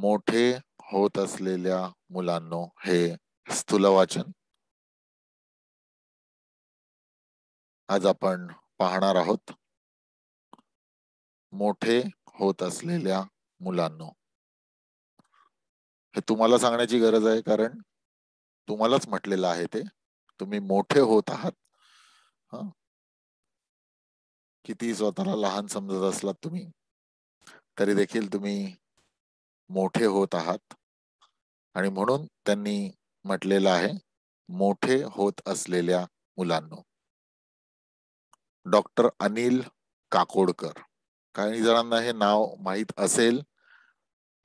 मोठे होत असलेल्या मुलांनो हे स्थूल वाचन आज आपण पाहणार आहोत मोठे होत असलेल्या मुलांनो हे तुम्हाला सांगण्याची गरज आहे कारण तुम्हालाच म्हटलेलं आहे ते तुम्ही मोठे होत आहात किती स्वतःला लहान समजत असलात तुम्ही तरी देखील तुम्ही मोठे होत आहात आणि म्हणून त्यांनी म्हटलेलं आहे मोठे होत असलेल्या मुलांना डॉक्टर अनिल काकोडकर काही जणांना हे नाव माहीत असेल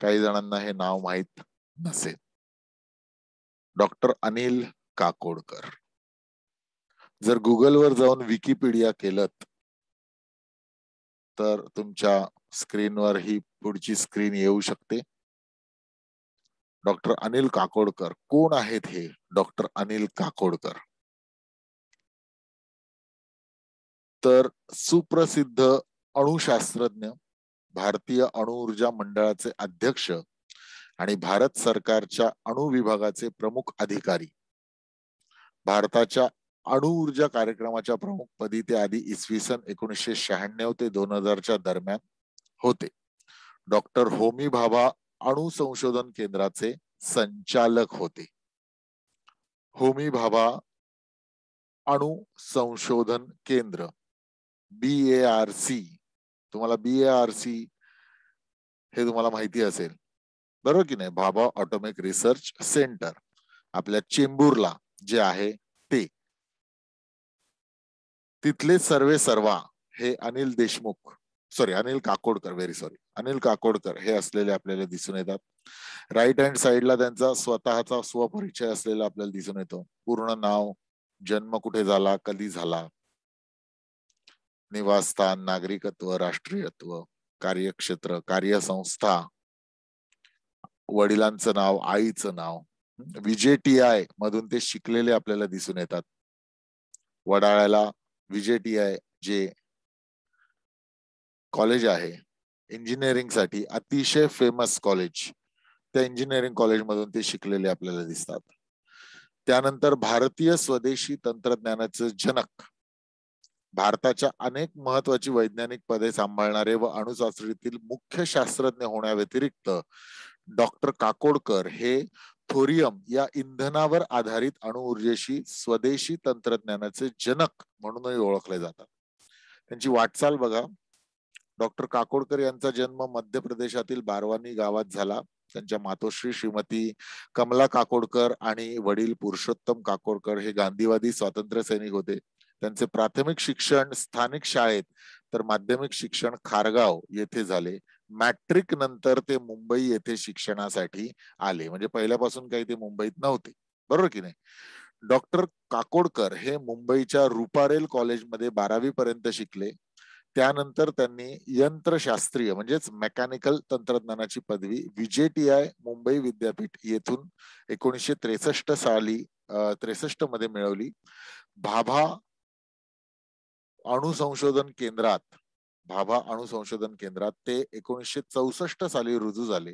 काही जणांना हे नाव माहीत नसेल डॉक्टर अनिल काकोडकर जर गुगलवर जाऊन विकिपीडिया केलं तर तुमच्या स्क्रीनवर ही पुढची स्क्रीन येऊ शकते डॉक्टर अनिल काकोडकर कोण आहेत हे डॉक्टर अनिल काकोडकर तर सुप्रसिद्ध अणुशास्त्रज्ञ भारतीय अणुऊर्जा मंडळाचे अध्यक्ष आणि भारत सरकारच्या अणु विभागाचे प्रमुख अधिकारी भारताच्या अणुऊर्जा कार्यक्रमाच्या प्रमुख पदी ते आधी इसवी सन एकोणीसशे शहाण्णव ते दोन हजारच्या दरम्यान होते डॉक्टर होमी भाभा अणु संशोधन केंद्राचे संचालक होते होमी भाभा अणु संशोधन केंद्र बी ए आर सी तुम्हाला बी आर सी हे तुम्हाला माहिती असेल बरोबर की नाही भाभा ऑटोमिक रिसर्च सेंटर आपल्या चेंबूरला जे आहे ते तिथले सर्वे सर्वा हे Anil Deshmukh sorry Anil Kakodkar very sorry Anil Kakodkar हे असलेले आपल्याला दिसून येतात राईट हँड साईडला त्यांचा स्वतःचा स्वपरिचय असलेला आपल्याला दिसून येतो पूर्ण नाव जन्म कुठे झाला कधी झाला निवासस्थान नागरिकत्व राष्ट्रीयत्व कार्यक्षेत्र कार्यसंस्था वडिलांचं नाव आईचं नाव विजे टी आय मधून ते शिकलेले आपल्याला दिसून येतात वडाळ्याला विजे टी आय जे कॉलेज आहे साठी अतिशय फेमस कॉलेज त्या इंजिनिअरिंग मधून ते शिकलेले आपल्याला दिसतात त्यानंतर भारतीय स्वदेशी तंत्रज्ञानाचे जनक भारताच्या अनेक महत्वाची वैज्ञानिक पदे सांभाळणारे व अणुशास्त्रीतील मुख्य शास्त्रज्ञ होण्याव्यतिरिक्त डॉक्टर काकोडकर हे थोरियम या इंधनावर आधारित अणुऊर्जेशी स्वदेशी तंत्रज्ञानाचे जनक म्हणूनही ओळखले जातात त्यांची वाटचाल बघा डॉक्टर काकोडकर यांचा जन्म मध्य प्रदेशातील बारवानी गावात झाला त्यांच्या मातोश्री श्रीमती कमला काकोडकर आणि वडील पुरुषोत्तम काकोडकर हे गांधीवादी स्वातंत्र्य सैनिक होते त्यांचे प्राथमिक शिक्षण स्थानिक शाळेत तर माध्यमिक शिक्षण खारगाव येथे झाले मॅट्रिक नंतर ते मुंबई येथे शिक्षणासाठी आले म्हणजे पहिल्यापासून काही ते मुंबईत नव्हते बरोबर की नाही डॉक्टर काकोडकर हे मुंबईच्या रुपारेल कॉलेजमध्ये बारावी पर्यंत शिकले त्यानंतर त्यांनी यंत्रशास्त्रीय म्हणजेच मेकॅनिकल तंत्रज्ञानाची पदवी व्हीजेटीआय मुंबई विद्यापीठ येथून एकोणीसशे त्रेसष्ट साली त्रेसष्ट मध्ये मिळवली भाभा अणुसंशोधन केंद्रात भाभा अणुसंशोधन केंद्रात ते एकोणीसशे चौसष्ट साली रुजू झाले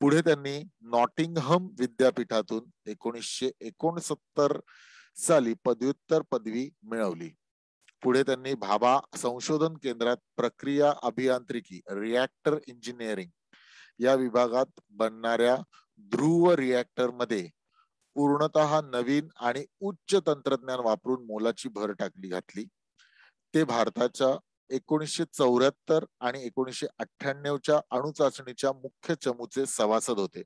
पुढे त्यांनी नॉटिंगहम विद्यापीठातून एकोणीसशे एकोणसत्तर साली पदव्युत्तर पदवी मिळवली पुढे त्यांनी भाभा संशोधन केंद्रात प्रक्रिया अभियांत्रिकी रिॲक्टर इंजिनिअरिंग या विभागात बनणाऱ्या ध्रुव रिॲक्टर मध्ये पूर्णत नवीन आणि उच्च तंत्रज्ञान वापरून मोलाची भर टाकली घातली ते भारताच्या एकोणीसशे चौऱ्याहत्तर आणि एकोणीसशे अठ्ठ्याण्णवच्या अणुचाचणीच्या मुख्य चमूचे सभासद होते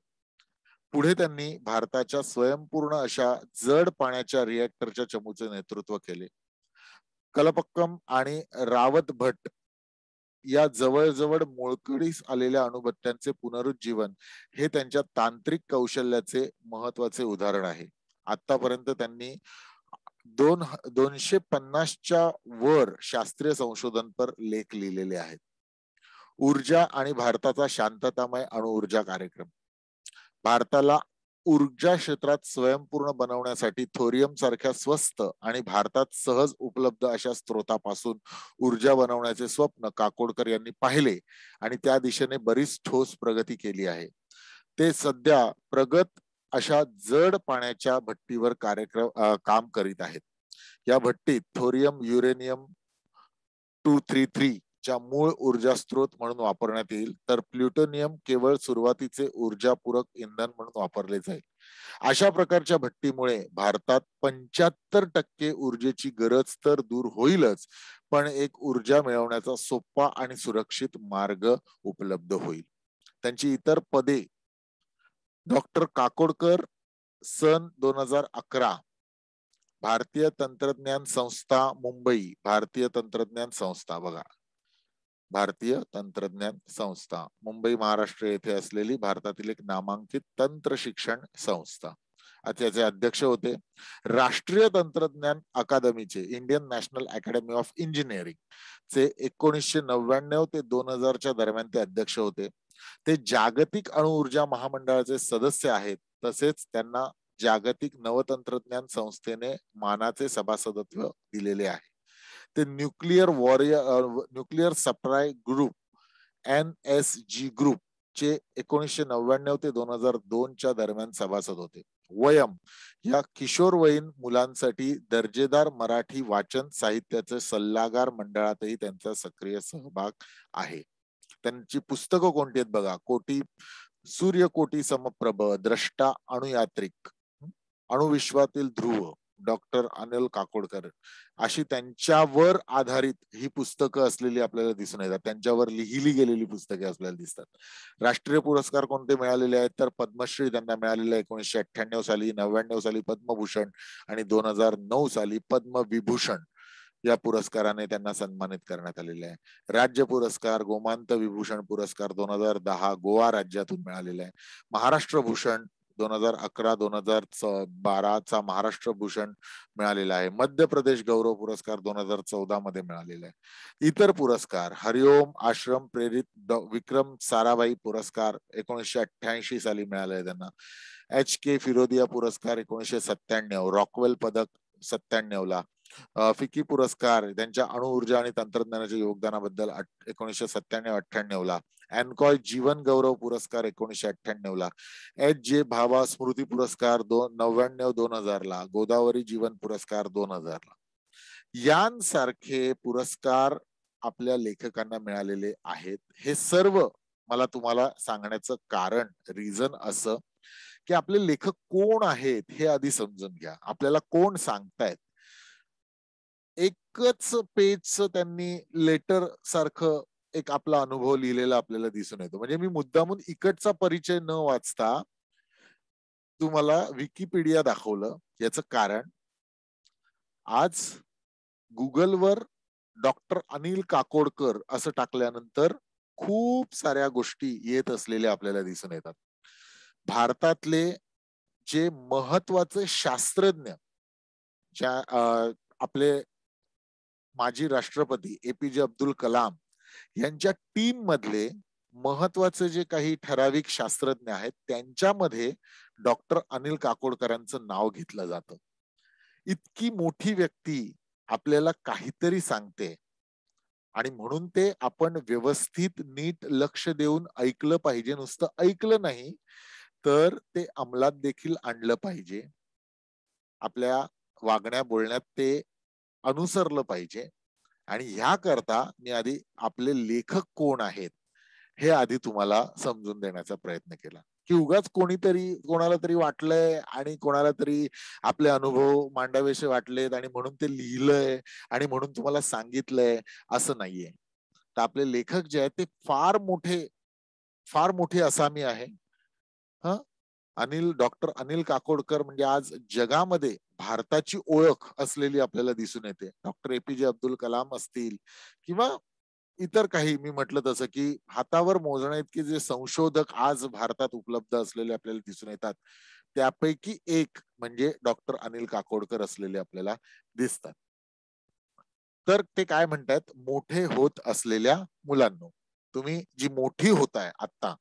पुढे त्यांनी भारताच्या स्वयंपूर्ण अशा जड पाण्याच्या रिॲक्टरच्या चमूचे नेतृत्व केले कलपक्कम आणि रावत भट या जवळजवळ मोळकडीस आलेल्या अणुबत्त्यांचे पुनरुज्जीवन हे त्यांच्या तांत्रिक कौशल्याचे महत्वाचे उदाहरण आहे आतापर्यंत त्यांनी दोन दोनशे पन्नासच्या वर शास्त्रीय संशोधन पर लेख लिहिलेले आहेत ऊर्जा आणि भारताचा शांततामय अणुऊर्जा कार्यक्रम भारताला ऊर्जा क्षेत्रात स्वयंपूर्ण बनवण्यासाठी थोरियम सारख्या स्वस्त आणि भारतात सहज उपलब्ध अशा स्त्रोतापासून ऊर्जा बनवण्याचे स्वप्न काकोडकर यांनी पाहिले आणि त्या दिशेने बरीच ठोस प्रगती केली आहे ते सध्या प्रगत अशा जड पाण्याच्या भट्टीवर कार्यक्रम काम करीत आहेत या भट्टीत thorium uranium two three three च्या मूळ ऊर्जा स्त्रोत म्हणून वापरण्यात येईल तर प्लुटोनियम केवळ सुरुवातीचे ऊर्जापूरक इंधन म्हणून वापरले जाईल अशा प्रकारच्या भट्टीमुळे भारतात पंच्याहत्तर टक्के ऊर्जेची गरज तर दूर होईलच पण एक ऊर्जा मिळवण्याचा सोपा आणि सुरक्षित मार्ग उपलब्ध होईल त्यांची इतर पदे डॉक्टर काकोडकर सन दोन हजार अकरा भारतीय तंत्रज्ञान संस्था मुंबई भारतीय तंत्रज्ञान संस्था बघा भारतीय तंत्रज्ञान संस्था मुंबई महाराष्ट्र येथे असलेली भारतातील एक नामांकित तंत्र शिक्षण संस्था त्याचे अध्यक्ष होते राष्ट्रीय तंत्रज्ञान अकादमीचे Indian National Academy of Engineering चे एकोणीसशे नव्याण्णव ते दोन हजारच्या दरम्यान ते अध्यक्ष होते ते जागतिक अणुऊर्जा महामंडळाचे सदस्य आहेत तसेच त्यांना जागतिक नवतंत्रज्ञान संस्थेने मानाचे सभासदत्व दिलेले आहे ते nuclear warrior nuclear supply group N S G group चे एकोणीसशे नव्याण्णव ते दोन हजार दोनच्या दरम्यान सभासद होते वयम या किशोरवयीन मुलांसाठी दर्जेदार मराठी वाचन साहित्याचे सल्लागार मंडळातही त्यांचा सक्रिय सहभाग आहे त्यांची पुस्तकं कोणती आहेत बघा कोटी सूर्यकोटी समप्रभ द्रष्टा अणुयात्रिक अणुविश्वातील ध्रुव डॉक्टर अनिल काकोडकर अशी त्यांच्यावर आधारित ही पुस्तकं असलेली आपल्याला दिसून येतात त्यांच्यावर लिहिली गेलेली पुस्तके आपल्याला दिसतात राष्ट्रीय पुरस्कार कोणते मिळालेले आहेत तर पद्मश्री त्यांना मिळालेले एकोणीसशे अठ्ठ्याण्णव साली नव्याण्णव साली पद्मभूषण आणि दोन हजार नऊ साली पद्मविभूषण या पुरस्काराने त्यांना सन्मानित करण्यात आलेले आहे राज्य पुरस्कार गोमांत विभूषण पुरस्कार दोन हजार दहा गोवा राज्यातून मिळालेला आहे महाराष्ट्र भूषण दोन हजार अकरा दोन हजार चा महाराष्ट्र भूषण मिळालेला आहे मध्य प्रदेश गौरव पुरस्कार दोन हजार चौदा मध्ये मिळालेला आहे इतर पुरस्कार हरिओम आश्रम प्रेरित विक्रम साराभाई पुरस्कार एकोणीसशे अठ्ठ्याऐंशी साली मिळाले त्यांना एच के फिरोदिया पुरस्कार एकोणीसशे सत्त्याण्णव रॉकवेल पदक सत्त्याण्णव ला फिकी पुरस्कार त्यांच्या अणुऊर्जा आणि तंत्रज्ञानाच्या योगदानाबद्दल एकोणीसशे सत्त्याण्णव अठ्ठ्याण्णव ला अँकॉय जीवन गौरव पुरस्कार एकोणीसशे अठ्ठ्याण्णव ला एच जे भावा स्मृती पुरस्कार दोन नव्याण्णव दोन हजार ला गोदावरी जीवन पुरस्कार दोन हजार ला यांसारखे पुरस्कार आपल्या लेखकांना मिळालेले आहेत हे सर्व मला तुम्हाला सांगण्याचं कारण रिझन असं की आपले लेखक कोण आहेत हे आधी समजून घ्या आपल्याला कोण सांगतायत एकच पेज त्यांनी लेटर सारखं एक आपला अनुभव लिहिलेला आपल्याला दिसून येतो म्हणजे मी मुद्दामून इकडचा परिचय न वाचता तुम्हाला विकिपीडिया दाखवलं याच कारण आज गुगलवर डॉक्टर अनिल काकोडकर असं टाकल्यानंतर खूप साऱ्या गोष्टी येत असलेल्या आपल्याला दिसून येतात भारतातले जे महत्वाचे शास्त्रज्ञ ज्या आपले माजी राष्ट्रपती एपीजे अब्दुल कलाम यांच्या टीम मधले महत्वाचे जे काही ठराविक शास्त्रज्ञ आहेत त्यांच्यामध्ये डॉक्टर अनिल काकोडकरांचं नाव घेतलं जातं इतकी मोठी व्यक्ती आपल्याला काहीतरी सांगते आणि म्हणून ते आपण व्यवस्थित नीट लक्ष देऊन ऐकलं पाहिजे नुसतं ऐकलं नाही तर ते अंमलात देखील आणलं पाहिजे आपल्या वागण्या बोलण्यात ते अनुसरलं पाहिजे आणि ह्या करता मी आधी आपले लेखक कोण आहेत हे आधी तुम्हाला समजून देण्याचा प्रयत्न केला की उगाच कोणीतरी कोणाला तरी वाटलंय आणि कोणाला तरी आपले अनुभव मांडावेसे वाटलेत आणि म्हणून ते लिहिलंय आणि म्हणून तुम्हाला सांगितलंय असं नाहीये तर आपले लेखक जे आहेत ते फार मोठे फार मोठे असामी आहे हा अनिल डॉक्टर अनिल काकोडकर म्हणजे आज जगामध्ये भारताची ओळख असलेली आपल्याला दिसून येते डॉक्टर एपीजे अब्दुल कलाम असतील किंवा इतर काही मी म्हटलं तसं की हातावर मोजणे इतके जे संशोधक आज भारतात उपलब्ध असलेले आपल्याला दिसून येतात त्यापैकी एक म्हणजे डॉक्टर अनिल काकोडकर असलेले आपल्याला दिसतात तर ते काय म्हणतात मोठे होत असलेल्या मुलांना तुम्ही जी मोठी होत आहे आता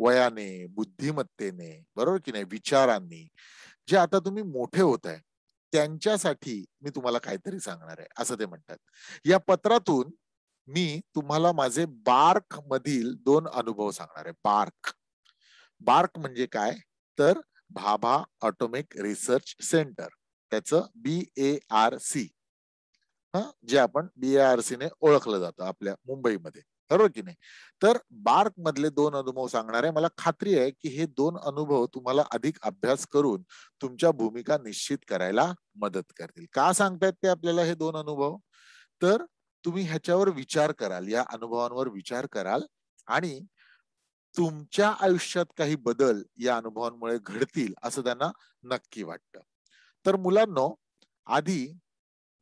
वयाने बुद्धिमत्तेने बरोबर की नाही विचारांनी जे आता तुम्ही मोठे होत आहे त्यांच्यासाठी मी तुम्हाला काहीतरी सांगणार आहे असं ते म्हणतात या पत्रातून मी तुम्हाला माझे बार्क मधील दोन अनुभव सांगणार आहे बार्क बार्क म्हणजे काय तर भाभा ऑटोमिक रिसर्च सेंटर त्याचं बी ए आर सी हा जे आपण बी ए आर सी ने ओळखलं जातं आपल्या मुंबईमध्ये बरोबर की नाही तर बार्क मधले दोन अनुभव सांगणार आहे मला खात्री आहे की हे दोन अनुभव तुम्हाला अधिक अभ्यास करून तुमच्या भूमिका निश्चित करायला मदत करतील का सांगतायत ते आपल्याला हे दोन अनुभव तर तुम्ही ह्याच्यावर विचार कराल या अनुभवांवर विचार कराल आणि तुमच्या आयुष्यात काही बदल या अनुभवांमुळे घडतील असं त्यांना नक्की वाटतं तर मुलांना आधी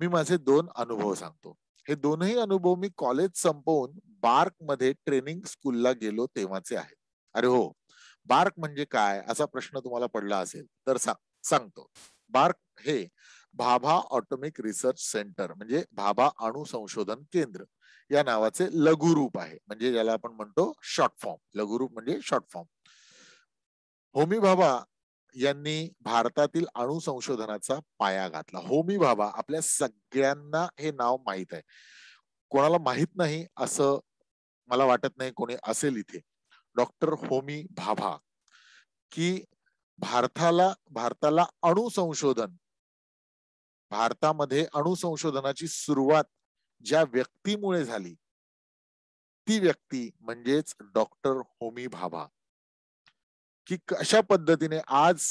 मी माझे दोन अनुभव सांगतो हे दोनही अनुभव मी कॉलेज संपवून बार्क मध्ये ट्रेनिंग स्कूलला गेलो तेव्हाचे आहेत अरे हो बार्क म्हणजे काय असा प्रश्न तुम्हाला पडला असेल तर सांगतो बार्क हे भाभा ऑटोमिक रिसर्च सेंटर म्हणजे भाभा अणु संशोधन केंद्र या नावाचे लघुरूप आहे म्हणजे ज्याला आपण म्हणतो शॉर्ट फॉर्म लघुरूप म्हणजे शॉर्ट फॉर्म होमी भाभा यांनी भारतातील अणु संशोधनाचा पाया घातला होमी भाभा आपल्या सगळ्यांना हे नाव माहीत आहे कोणाला माहीत नाही असं मला वाटत नाही कोणी असेल इथे डॉक्टर होमी भाभा की भारताला भारताला अणुसंशोधन भारतामध्ये अणुसंशोधनाची सुरुवात ज्या व्यक्तीमुळे झाली ती व्यक्ती म्हणजेच डॉक्टर होमी भाभा की कशा पद्धतीने आज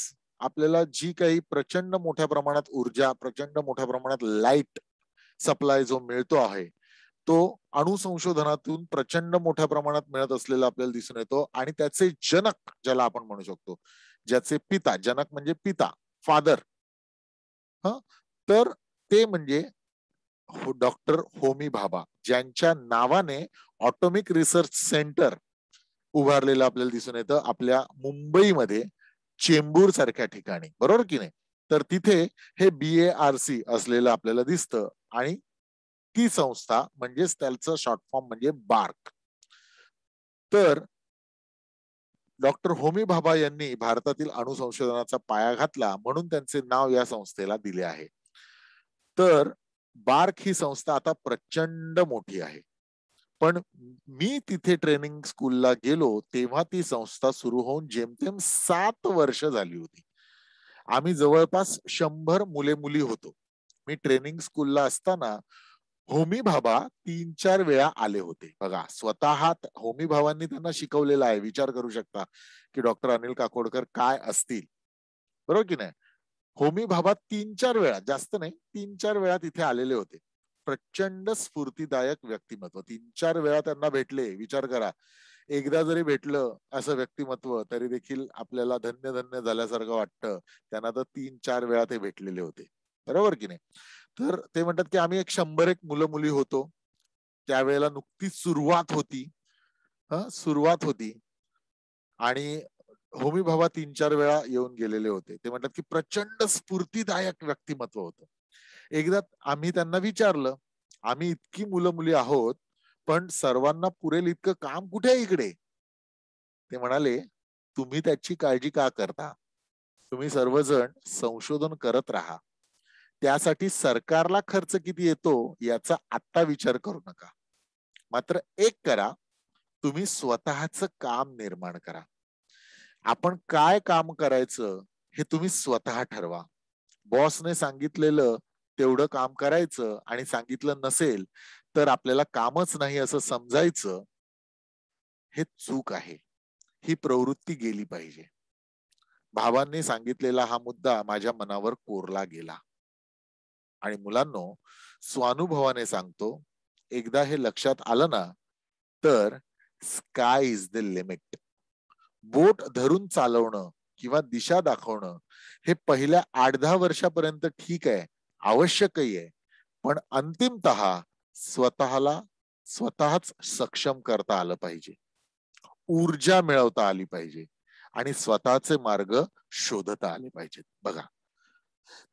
आपल्याला जी काही प्रचंड मोठ्या प्रमाणात ऊर्जा प्रचंड मोठ्या प्रमाणात लाईट सप्लाय जो मिळतो आहे तो अणुसंशोधनातून प्रचंड मोठ्या प्रमाणात मिळत असलेला आपल्याला दिसून येतो आणि त्याचे जनक ज्याला आपण म्हणू शकतो ज्याचे पिता जनक म्हणजे पिता फादर हा तर ते म्हणजे डॉक्टर होमी भाभा ज्यांच्या नावाने ऑटोमिक रिसर्च सेंटर उभारलेलं आपल्याला दिसून येतं आपल्या मुंबईमध्ये चेंबूर सारख्या ठिकाणी बरोबर की नाही तर तिथे हे बी ए आर सी असलेलं आपल्याला दिसतं आणि ती संस्था म्हणजेच त्याचं शॉर्ट फॉर्म म्हणजे बार्क तर डॉक्टर होमी भाभा यांनी भारतातील अणुसंशोधनाचा पाया घातला म्हणून त्यांचे नाव या संस्थेला दिले आहे तर बार्क ही संस्था आता प्रचंड मोठी आहे पण मी तिथे ट्रेनिंग स्कूलला गेलो तेव्हा ती संस्था सुरू होऊन जेमतेम सात वर्ष झाली होती आम्ही जवळपास शंभर मुले मुली होतो मी ट्रेनिंग स्कूलला असताना होमी भाबा तीन चार वेळा आले होते बघा स्वतः होमी भावांनी त्यांना शिकवलेला आहे विचार करू शकता की डॉक्टर अनिल काकोडकर काय असतील बरोबर की नाही होमी भाबा तीन चार वेळा जास्त नाही तीन चार वेळा तिथे आलेले होते प्रचंड स्फूर्तीदायक व्यक्तिमत्व तीन चार वेळा त्यांना भेटले विचार करा एकदा जरी भेटलं असं व्यक्तिमत्व तरी देखील आपल्याला धन्य धन्य झाल्यासारखं वाटतं त्यांना तर तीन चार वेळा ते भेटलेले होते बरोबर की नाही तर ते म्हणतात की आम्ही एक शंभर एक मुलं मुली होतो त्यावेळेला नुकतीच सुरुवात होती सुरुवात होती आणि होमी भावा तीन चार वेळा येऊन गेलेले होते ते म्हणतात की प्रचंड स्फूर्तीदायक व्यक्तिमत्व होतं एकदा आम्ही त्यांना विचारलं आम्ही इतकी मुलं मुली आहोत पण सर्वांना पुरेल इतकं काम कुठे आहे इकडे ते म्हणाले तुम्ही त्याची काळजी का करता तुम्ही सर्वजण संशोधन करत राहा त्यासाठी सरकारला खर्च किती येतो याचा आत्ता विचार करू नका मात्र एक करा तुम्ही स्वतःच काम निर्माण करा आपण काय काम करायचं हे तुम्ही स्वतः ठरवा बॉसने सांगितलेलं तेवढं काम करायचं आणि सांगितलं नसेल तर आपल्याला कामच नाही असं समजायचं हे चूक आहे ही प्रवृत्ती गेली पाहिजे भावांनी सांगितलेला हा मुद्दा माझ्या मनावर कोरला गेला आणि मुलांनो स्वानुभवाने सांगतो एकदा हे लक्षात आलं ना तर स्काय इज द लिमिट बोट धरून चालवणं किंवा दिशा दाखवणं हे पहिल्या आठ दहा वर्षापर्यंत ठीक आहे आवश्यकही आहे पण अंतिमत स्वतःला स्वतःच सक्षम करता आलं पाहिजे ऊर्जा मिळवता आली पाहिजे आणि स्वतःचे मार्ग शोधता आले पाहिजेत बघा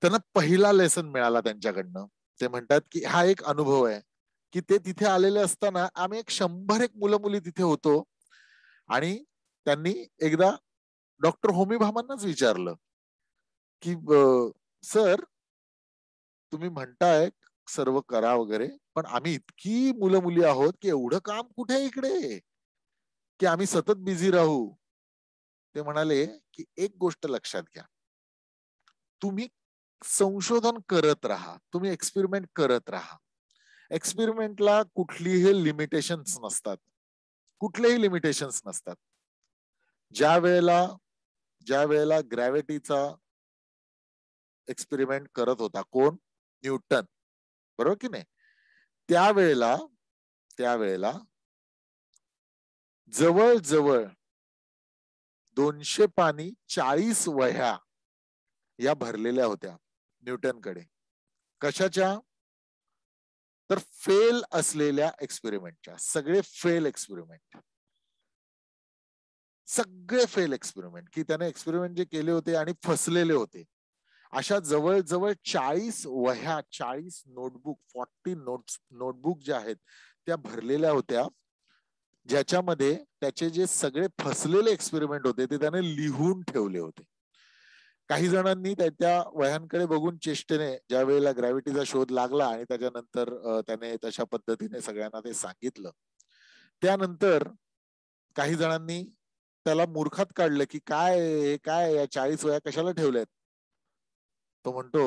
त्यांना पहिला लेसन मिळाला त्यांच्याकडनं ते म्हणतात की हा एक अनुभव आहे की ते तिथे आलेले असताना आम्ही एक शंभर एक मुलं मुली तिथे होतो आणि त्यांनी एकदा डॉक्टर होमी भामांनाच विचारलं की सर तुम्ही म्हणताय सर्व करा वगैरे पण आम्ही इतकी मुलं मुली आहोत की एवढं काम कुठे इकडे की आम्ही सतत बिझी राहू ते म्हणाले की एक गोष्ट लक्षात घ्या तुम्ही संशोधन करत राहा तुम्ही एक्सपेरिमेंट करत राहा एक्सपेरिमेंटला कुठलीही लिमिटेशन्स नसतात कुठलेही लिमिटेशन्स नसतात ज्या वेळेला ज्या वेळेला ग्रॅव्हिटीचा एक्सपेरिमेंट करत होता कोण न्यूटन बरोबर की नाही त्यावेळेला त्यावेळेला जवळ जवळ दोनशे पाणी चाळीस वह्या या भरलेल्या होत्या न्यूटन कडे कशाच्या तर फेल असलेल्या एक्सपेरिमेंटच्या सगळे फेल एक्सपेरिमेंट सगळे फेल एक्सपेरिमेंट की त्याने एक्सपेरिमेंट जे केले होते आणि फसलेले होते अशा जवळजवळ चाळीस वह्या चाळीस नोटबुक फॉर्टी नोट्स नोटबुक ज्या आहेत त्या भरलेल्या होत्या ज्याच्यामध्ये त्याचे जे सगळे फसलेले एक्सपेरिमेंट होते ते त्याने लिहून ठेवले होते काही जणांनी त्या वह्यांकडे बघून चेष्टेने ज्या वेळेला ग्रॅव्हिटीचा शोध लागला आणि त्याच्यानंतर त्याने तशा पद्धतीने सगळ्यांना ते सांगितलं त्यानंतर काही जणांनी त्याला मूर्खात काढलं की काय काय या चाळीस वया कशाला ठेवल्यात तो म्हणतो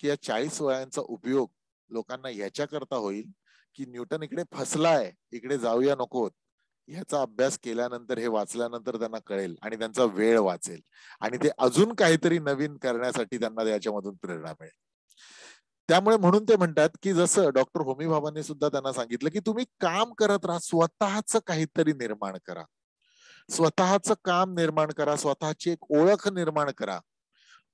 की या चाळीस वयांचा उपयोग लोकांना करता होईल की न्यूटन इकडे फसलाय इकडे जाऊया नकोत ह्याचा अभ्यास केल्यानंतर हे वाचल्यानंतर त्यांना कळेल आणि त्यांचा वेळ वाचेल आणि ते अजून काहीतरी नवीन करण्यासाठी त्यांना याच्यामधून प्रेरणा मिळेल त्यामुळे म्हणून ते म्हणतात की जसं डॉक्टर होमी बाबांनी सुद्धा त्यांना सांगितलं की तुम्ही काम करत राहा स्वतःच काहीतरी निर्माण करा स्वतःच काम निर्माण करा स्वतःची एक ओळख निर्माण करा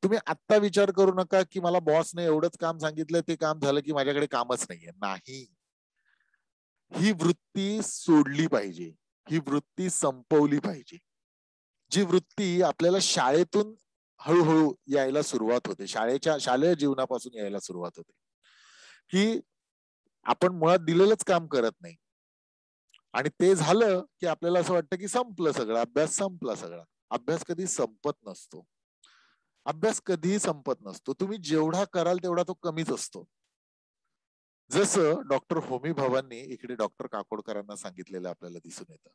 तुम्ही आत्ता विचार करू नका की मला बॉसने एवढंच काम सांगितलं ते काम झालं की माझ्याकडे कामच नाहीये नाही ही वृत्ती सोडली पाहिजे ही वृत्ती संपवली पाहिजे जी वृत्ती आपल्याला शाळेतून हळूहळू यायला सुरुवात होते शाळेच्या शालेय जीवनापासून यायला सुरुवात होते की आपण मुळात दिलेलंच काम करत नाही आणि ते झालं की आपल्याला असं वाटतं की संपलं सगळं अभ्यास संपला सगळा अभ्यास कधी संपत नसतो अभ्यास कधीही संपत नसतो तुम्ही जेवढा कराल तेवढा तो कमीच असतो जसं डॉक्टर होमी भवानी इकडे डॉक्टर काकोडकरांना सांगितलेलं आपल्याला दिसून येतं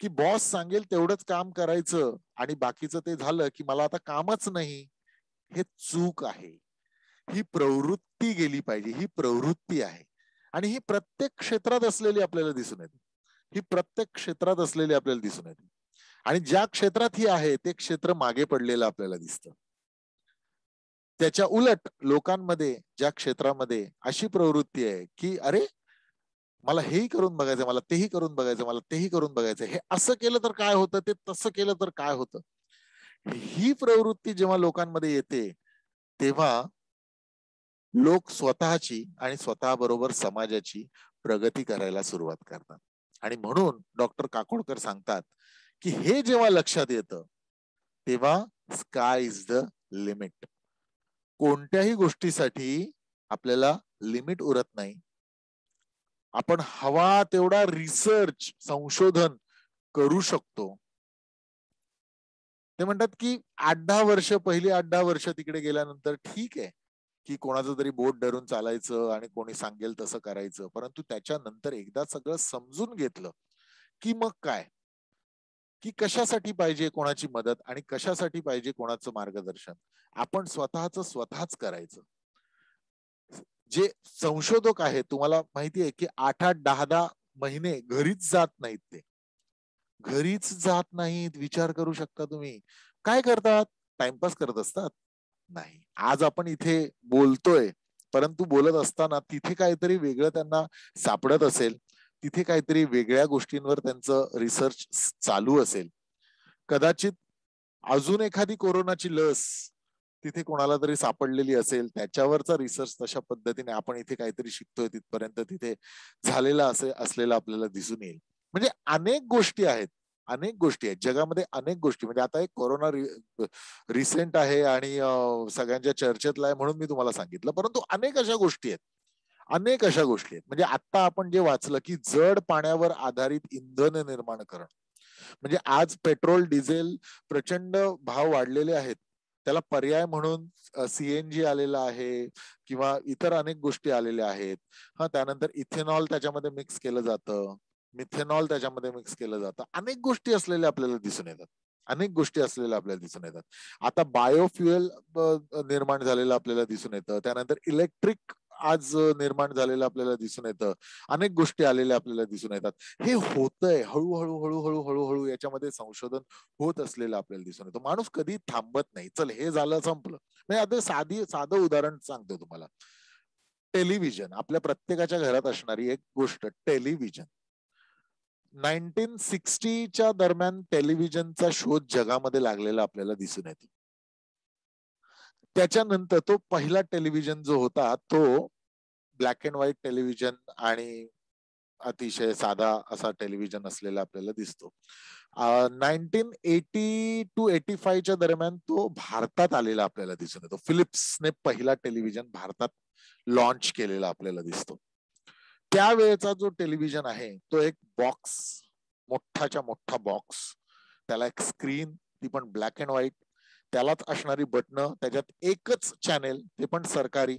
की बॉस सांगेल तेवढंच काम करायचं आणि बाकीचं ते झालं की मला आता कामच नाही हे चूक आहे ही प्रवृत्ती गेली पाहिजे ही प्रवृत्ती आहे आणि ही प्रत्येक क्षेत्रात असलेली आपल्याला दिसून येते ही प्रत्येक क्षेत्रात असलेली आपल्याला दिसून येते आणि ज्या क्षेत्रात ही आहे ते क्षेत्र मागे पडलेलं आपल्याला दिसतं त्याच्या उलट लोकांमध्ये ज्या क्षेत्रामध्ये अशी प्रवृत्ती आहे की अरे मला हेही करून बघायचं मला तेही करून बघायचं मला तेही करून बघायचं हे असं केलं तर काय होतं ते तसं केलं तर काय होतं ही प्रवृत्ती जेव्हा लोकांमध्ये येते तेव्हा लोक स्वतःची आणि स्वतःबरोबर समाजाची प्रगती करायला सुरुवात करतात आणि म्हणून डॉक्टर काकोडकर सांगतात की हे जेव्हा लक्षात येतं तेव्हा स्काय इज द लिमिट कोणत्याही गोष्टीसाठी आपल्याला लिमिट उरत नाही आपण हवा तेवढा रिसर्च संशोधन करू शकतो ते म्हणतात की आठ दहा वर्ष पहिली आठ दहा वर्ष तिकडे गेल्यानंतर ठीक आहे की कोणाचं तरी बोट धरून चालायचं आणि कोणी सांगेल तसं करायचं परंतु त्याच्यानंतर एकदा सगळं समजून घेतलं की मग काय की कशासाठी पाहिजे कोणाची मदत आणि कशासाठी पाहिजे कोणाचं मार्गदर्शन आपण स्वतःच स्वतःच करायचं जे संशोधक आहे तुम्हाला माहिती आहे की आठ आठ दहा दहा महिने घरीच जात नाहीत ते घरीच जात नाहीत विचार करू शकता तुम्ही काय करतात टाइमपास करत असतात नाही आज आपण इथे बोलतोय परंतु बोलत असताना तिथे काहीतरी वेगळं त्यांना सापडत असेल तिथे काहीतरी वेगळ्या गोष्टींवर त्यांचं रिसर्च चालू असेल कदाचित अजून एखादी कोरोनाची लस तिथे कोणाला तरी सापडलेली असेल त्याच्यावरचा रिसर्च तशा पद्धतीने आपण इथे काहीतरी शिकतोय तिथपर्यंत तिथे झालेला असे असलेला आपल्याला दिसून येईल म्हणजे अनेक गोष्टी आहेत अनेक गोष्टी आहेत जगामध्ये अनेक गोष्टी म्हणजे आता एक कोरोना रिसेंट आहे आणि सगळ्यांच्या चर्चेतला आहे म्हणून मी तुम्हाला सांगितलं परंतु अनेक अशा गोष्टी आहेत अनेक अशा गोष्टी आहेत म्हणजे आता आपण जे वाचलं की जड पाण्यावर आधारित इंधन निर्माण करणं म्हणजे आज पेट्रोल डिझेल प्रचंड भाव वाढलेले आहेत त्याला पर्याय म्हणून सीएनजी आलेला आहे किंवा इतर अनेक गोष्टी आलेल्या आहेत हा त्यानंतर इथेनॉल त्याच्यामध्ये मिक्स केलं जातं मिथेनॉल त्याच्यामध्ये मिक्स केलं जातं अनेक गोष्टी असलेल्या आपल्याला दिसून येतात अनेक गोष्टी असलेल्या आपल्याला दिसून येतात आता बायोफ्युएल निर्माण झालेलं आपल्याला दिसून येतं त्यानंतर इलेक्ट्रिक आज निर्माण झालेलं आपल्याला दिसून येतं अनेक गोष्टी आलेल्या आपल्याला दिसून येतात हे होतंय हळूहळू हळूहळू हळू याच्यामध्ये संशोधन होत असलेलं आपल्याला दिसून येतं माणूस कधी थांबत नाही चल हे झालं संपलं म्हणजे आता साधी साधं उदाहरण सांगतो तुम्हाला टेलिव्हिजन आपल्या प्रत्येकाच्या घरात असणारी एक गोष्ट टेलिव्हिजन नाईन्टीन सिक्स्टीच्या दरम्यान टेलिव्हिजनचा शोध जगामध्ये लागलेला आपल्याला दिसून येतो त्याच्यानंतर तो पहिला टेलिव्हिजन जो होता तो ब्लॅक अँड व्हाईट टेलिव्हिजन आणि अतिशय साधा असा टेलिव्हिजन असलेला आपल्याला दिसतो नाईन्टीन एटी टू एटी फायच्या दरम्यान तो भारतात आलेला आपल्याला दिसून येतो फिलिप्सने पहिला टेलिव्हिजन भारतात लॉन्च केलेला आपल्याला दिसतो त्यावेळेचा जो टेलिव्हिजन आहे तो एक बॉक्स मोठाच्या मोठा बॉक्स त्याला एक स्क्रीन ती पण ब्लॅक अँड व्हाईट त्यालाच असणारी बटणं त्याच्यात एकच चॅनेल ते पण सरकारी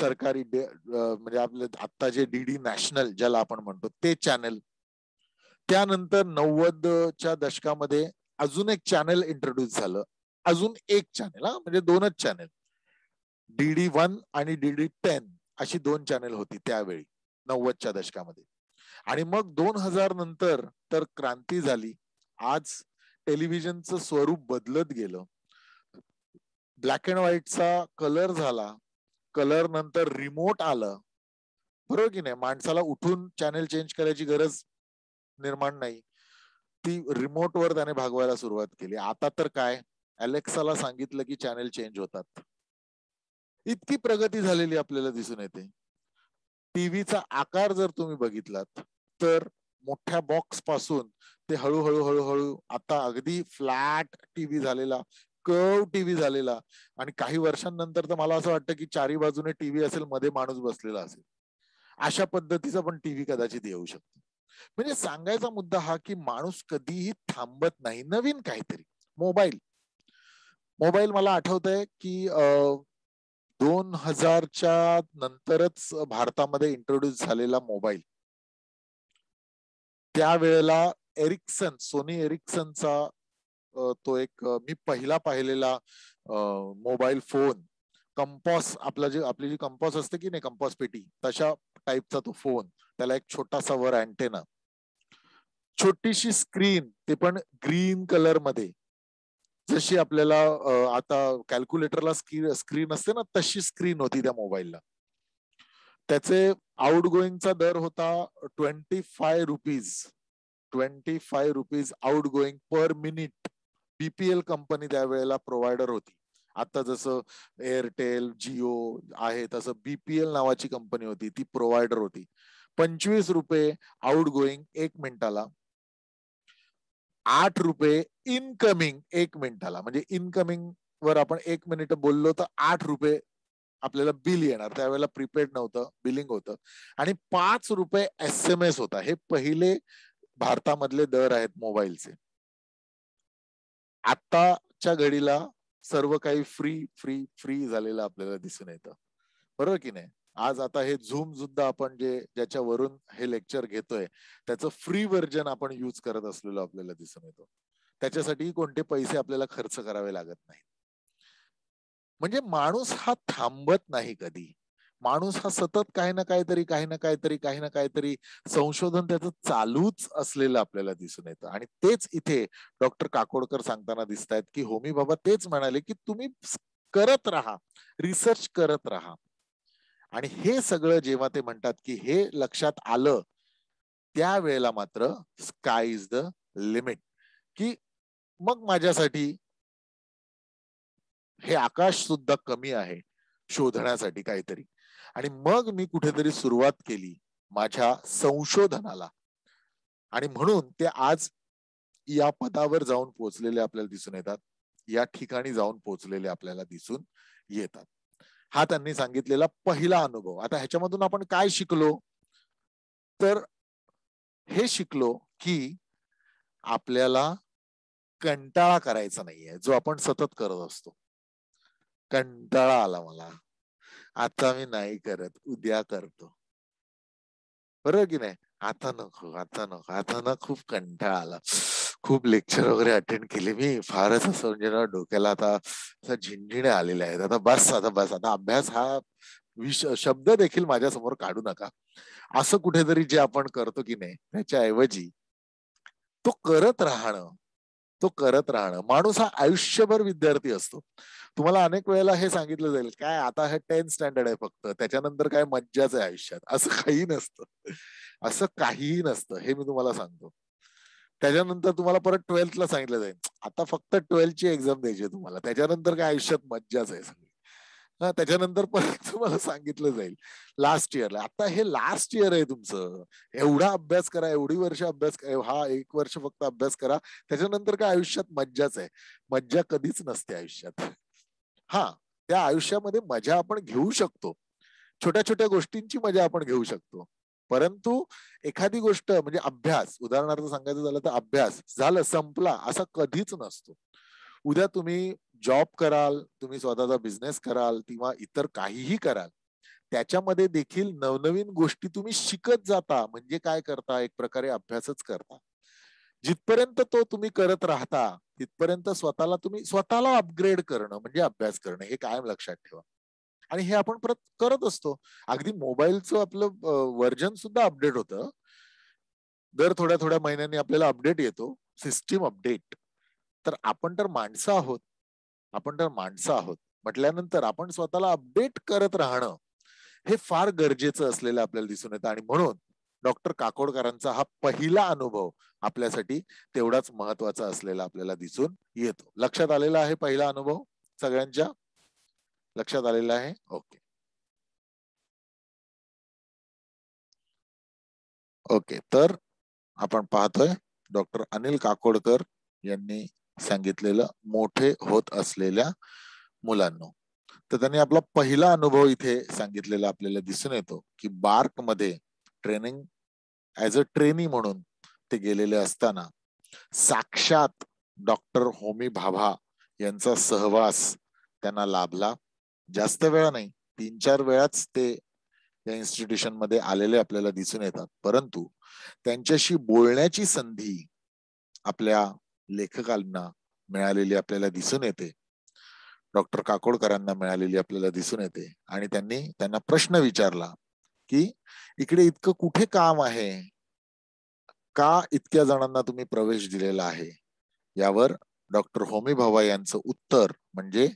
सरकारी म्हणजे आपले आत्ता जे डीडी नॅशनल ज्याला आपण म्हणतो ते चॅनेल त्यानंतर नव्वदच्या दशकामध्ये अजून एक चॅनेल इंट्रोड्यूस झालं अजून एक चॅनेल हा म्हणजे दोनच चॅनेल डीडी वन आणि डीडी टेन अशी दोन चॅनेल होती त्यावेळी नव्वदच्या दशकामध्ये आणि मग दोन हजार नंतर तर क्रांती झाली आज टेलिव्हिजनचं स्वरूप बदलत गेलं ब्लॅक अँड व्हाईटचा कलर झाला कलर नंतर रिमोट आलं बरोबर की नाही माणसाला उठून चॅनेल चेंज करायची गरज निर्माण नाही ती रिमोट वर त्याने भागवायला सुरुवात केली आता तर काय अलेक्साला सांगितलं की चॅनेल चेंज होतात इतकी प्रगती झालेली आपल्याला दिसून येते टीव्हीचा आकार जर तुम्ही बघितलात तर मोठ्या बॉक्स पासून ते हळूहळू हळूहळू आता अगदी फ्लॅट टीव्ही झालेला कव टीव्ही झालेला आणि काही वर्षांनंतर तर मला असं वाटतं की चारी बाजूने टीव्ही असेल मध्ये माणूस बसलेला असेल अशा पद्धतीचा पण टीव्ही कदाचित येऊ शकतो म्हणजे सांगायचा मुद्दा हा की माणूस कधीही थांबत नाही नवीन काहीतरी मोबाईल मोबाईल मला आठवत आहे की दोन हजारच्या नंतरच भारतामध्ये इंट्रोड्यूस झालेला मोबाईल त्यावेळेला एरिक्सन सोनी एरिक्सनचा तो एक मी पहिला पाहिलेला मोबाईल फोन कंपॉस आपला जे आपली जी कंपॉस असते की नाही कंपॉस पेटी तशा टाईपचा तो फोन त्याला एक छोटासा वर अँटेना छोटीशी स्क्रीन ते पण ग्रीन कलर मध्ये जशी आपल्याला आता कॅल्क्युलेटरला स्क्रीन असते ना तशी स्क्रीन होती त्या मोबाईलला त्याचे आउट गोईंगचा दर होता twenty five rupees twenty five rupees out going per minute BPL company वेळेला प्रोव्हायडर होती आता जसं एअरटेल जिओ आहे तसं बीपीएल नावाची कंपनी होती ती प्रोव्हायडर होती पंचवीस रुपये आउट गोईंग एक मिनिटाला आठ रुपये इनकमिंग एक मिनिटाला म्हणजे इनकमिंग वर आपण एक मिनिट बोललो तर आठ रुपये आपल्याला बिल येणार त्यावेळेला प्रीपेड नव्हतं बिलिंग होतं आणि पाच रुपये एस एम एस होता हे पहिले भारतामधले दर आहेत मोबाईलचे आत्ताच्या घडीला सर्व काही फ्री फ्री फ्री झालेलं आपल्याला दिसून येतं बरोबर की नाही आज आता हे झूम सुद्धा आपण जे ज्याच्यावरून हे लेक्चर घेतोय त्याचं फ्री व्हर्जन आपण यूज करत असलेलो आपल्याला दिसून येतो त्याच्यासाठी कोणते पैसे आपल्याला खर्च करावे लागत नाही म्हणजे माणूस हा थांबत नाही कधी माणूस हा सतत काही ना काहीतरी काही ना काहीतरी काही ना काहीतरी संशोधन त्याचं चालूच असलेलं आपल्याला दिसून येतं आणि तेच इथे डॉक्टर काकोडकर सांगताना दिसत आहेत की होमी बाबा तेच म्हणाले की तुम्ही करत राहा रिसर्च करत राहा आणि हे सगळं जेव्हा ते म्हणतात की हे लक्षात आलं त्यावेळेला मात्र स्काय इज द लिमिट की मग माझ्यासाठी हे आकाश सुद्धा कमी आहे शोधण्यासाठी काहीतरी आणि मग मी कुठेतरी सुरुवात केली माझ्या संशोधनाला आणि म्हणून ते आज या पदावर जाऊन पोहोचलेले आपल्याला दिसून येतात या ठिकाणी जाऊन पोहोचलेले आपल्याला दिसून येतात हा त्यांनी सांगितलेला पहिला अनुभव आता ह्याच्यामधून आपण काय शिकलो तर हे शिकलो की आपल्याला कंटाळा करायचा नाहीये जो आपण सतत करत असतो कंटाळा आला मला आता मी नाही करत उद्या करतो बरोबर की नाही आता नको आता नको आता ना खूप कंटाळा आला खूप लेक्चर वगैरे अटेंड केले मी फारच असं म्हणजे डोक्याला आता झिंझिणे आलेले आहेत आता बस आता बस आता अभ्यास हा विष शब्द देखील माझ्या समोर काढू नका असं कुठेतरी जे आपण करतो की नाही त्याच्याऐवजी तो करत राहणं तो करत राहणं माणूस हा आयुष्यभर विद्यार्थी असतो तुम्हाला अनेक वेळेला हे सांगितलं जाईल काय आता हे टेन्थ स्टँडर्ड आहे फक्त त्याच्यानंतर काय मज्जाच आहे आयुष्यात असं काही नसतं असं काहीही नसतं हे मी तुम्हाला सांगतो त्याच्यानंतर तुम्हाला परत ला सांगितलं जाईल आता फक्त ची एक्झाम द्यायची तुम्हाला त्याच्यानंतर काय आयुष्यात मज्जाच आहे सगळी हा त्याच्यानंतर परत तुम्हाला सांगितलं जाईल लास्ट इयरला आता हे लास्ट इयर आहे तुमचं एवढा अभ्यास करा एवढी वर्ष अभ्यास हा एक वर्ष फक्त अभ्यास करा त्याच्यानंतर काय आयुष्यात मज्जाच आहे मज्जा कधीच नसते आयुष्यात हा त्या आयुष्यामध्ये मजा आपण घेऊ शकतो छोट्या छोट्या गोष्टींची मजा आपण घेऊ शकतो परंतु एखादी गोष्ट म्हणजे अभ्यास उदाहरणार्थ सांगायचं झालं तर अभ्यास झालं संपला असा कधीच नसतो उद्या तुम्ही जॉब कराल तुम्ही स्वतःचा बिझनेस कराल किंवा इतर काहीही कराल त्याच्यामध्ये देखील नवनवीन गोष्टी तुम्ही शिकत जाता म्हणजे काय करता एक प्रकारे अभ्यासच करता जिथपर्यंत तो तुम्ही करत राहता तिथपर्यंत स्वतःला तुम्ही स्वतःला अपग्रेड करणं म्हणजे अभ्यास करणं हे कायम लक्षात ठेवा आणि हे आपण परत करत असतो अगदी मोबाईलचं आपलं व्हर्जन सुद्धा अपडेट होतं दर थोड्या थोड्या महिन्यांनी आपल्याला अपडेट येतो सिस्टीम अपडेट तर आपण तर माणसं आहोत आपण तर माणसं आहोत म्हटल्यानंतर आपण स्वतःला अपडेट करत राहणं हे फार गरजेचं असलेलं आपल्याला दिसून येतं आणि म्हणून डॉक्टर काकोडकरांचा हा पहिला अनुभव आपल्यासाठी तेवढाच महत्वाचा असलेला आपल्याला दिसून येतो लक्षात आलेला आहे पहिला अनुभव सगळ्यांच्या लक्षात आलेला आहे ओके ओके तर आपण पाहतोय डॉक्टर अनिल काकोडकर यांनी सांगितलेलं मोठे होत असलेल्या मुलांना तर त्यांनी आपला पहिला अनुभव इथे सांगितलेला आपल्याला दिसून येतो की बार्क मध्ये ट्रेनिंग ऍज अ ट्रेनी म्हणून ते गेलेले असताना साक्षात डॉक्टर होमी भाभा यांचा सहवास त्यांना लाभला जास्त वेळा नाही तीन चार वेळाच ते या इन्स्टिट्यूशन मध्ये आलेले आपल्याला दिसून येतात परंतु त्यांच्याशी बोलण्याची संधी आपल्या लेखकांना मिळालेली आपल्याला दिसून येते डॉक्टर काकोडकरांना मिळालेली आपल्याला दिसून येते आणि त्यांनी त्यांना प्रश्न विचारला की इकडे इतकं कुठे काम आहे का इतक्या जणांना तुम्ही प्रवेश दिलेला आहे यावर डॉक्टर होमी भावा यांचं उत्तर म्हणजे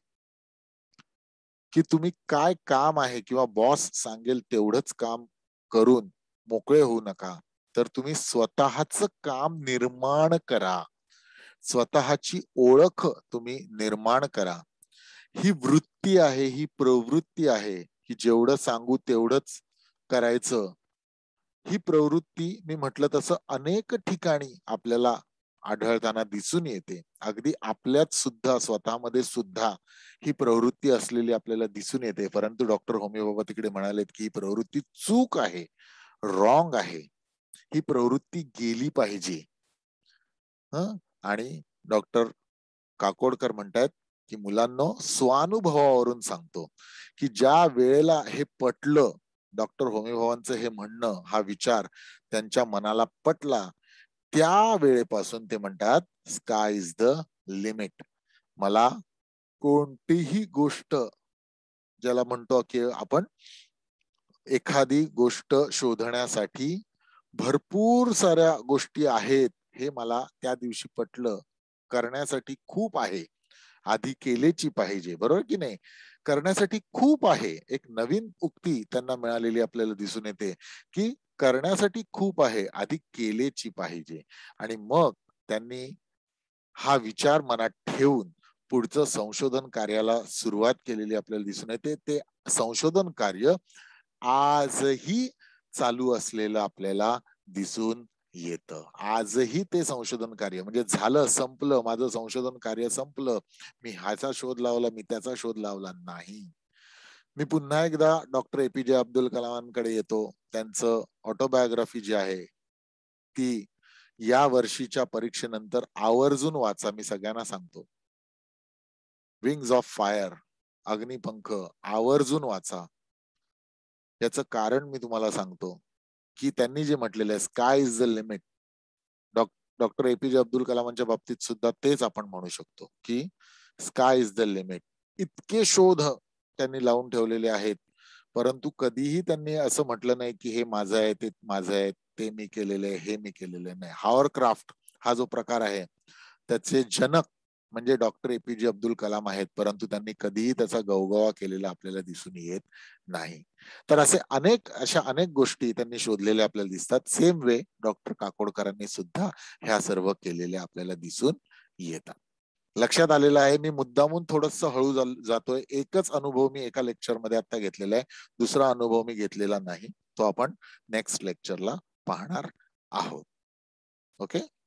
की तुम्ही काय काम आहे किंवा बॉस सांगेल तेवढंच काम करून मोकळे होऊ नका तर तुम्ही स्वतःच काम निर्माण करा स्वतःची ओळख तुम्ही निर्माण करा ही वृत्ती आहे ही प्रवृत्ती आहे की जेवढं सांगू तेवढंच करायचं ही प्रवृत्ती मी म्हटलं तसं अनेक ठिकाणी आपल्याला आढळताना दिसून येते अगदी आपल्यात सुद्धा स्वतःमध्ये सुद्धा ही प्रवृत्ती असलेली आपल्याला दिसून येते परंतु डॉक्टर होमी तिकडे म्हणालेत की ही प्रवृत्ती चूक आहे रॉंग आहे ही प्रवृत्ती गेली पाहिजे आणि डॉक्टर काकोडकर म्हणतात की मुलांना स्वानुभवावरून सांगतो की ज्या वेळेला हे पटलं डॉक्टर होमी भावांचं हे म्हणणं हा विचार त्यांच्या मनाला पटला त्या वेळेपासून ते म्हणतात स्काय इज द लिमिट मला कोणतीही गोष्ट ज्याला म्हणतो की आपण एखादी गोष्ट शोधण्यासाठी भरपूर साऱ्या गोष्टी आहेत हे मला त्या दिवशी पटलं करण्यासाठी खूप आहे आधी केलेची पाहिजे बरोबर की नाही करण्यासाठी खूप आहे एक नवीन उक्ती त्यांना मिळालेली आपल्याला दिसून येते की करण्यासाठी खूप आहे आधी केलेची पाहिजे आणि मग त्यांनी हा विचार मनात ठेवून पुढचं संशोधन कार्याला सुरुवात केलेली आपल्याला दिसून येते ते संशोधन कार्य आजही चालू असलेलं आपल्याला दिसून येत आजही ते संशोधन कार्य म्हणजे झालं संपलं माझं संशोधन कार्य संपलं मी ह्याचा शोध लावला मी त्याचा शोध लावला नाही मी पुन्हा एकदा डॉक्टर एपीजे अब्दुल कलामांकडे येतो त्यांचं ऑटोबायोग्राफी जी आहे ती या वर्षीच्या परीक्षेनंतर आवर्जून वाचा मी सगळ्यांना सांगतो विंग्स ऑफ फायर अग्निपंख आवर्जून वाचा याचं कारण मी तुम्हाला सांगतो की त्यांनी जे म्हटलेले आहे sky is the limit doctor A P J Abdul कलामांच्या बाबतीत सुद्धा तेच आपण म्हणू शकतो की स्काय इज द लिमिट इतके शोध त्यांनी लावून ठेवलेले आहेत परंतु कधीही त्यांनी असं म्हटलं नाही की हे माझं आहे ते माझं आहे ते मी केलेलं आहे हे मी केलेलं नाही हॉवर क्राफ्ट हा जो प्रकार आहे त्याचे जनक म्हणजे डॉक्टर एपीजे अब्दुल कलाम आहेत परंतु त्यांनी कधीही त्याचा गवगवा केलेला आपल्याला दिसून येत नाही तर असे अनेक अशा अनेक गोष्टी त्यांनी शोधलेल्या आपल्याला दिसतात सेम वे डॉक्टर काकोडकरांनी सुद्धा ह्या सर्व केलेल्या आपल्याला दिसून येतात लक्षात आलेलं आहे मी मुद्दामून थोडस हळू जातोय एकच अनुभव मी एका लेक्चरमध्ये आता घेतलेला आहे दुसरा अनुभव मी घेतलेला नाही तो आपण नेक्स्ट लेक्चरला पाहणार आहोत ओके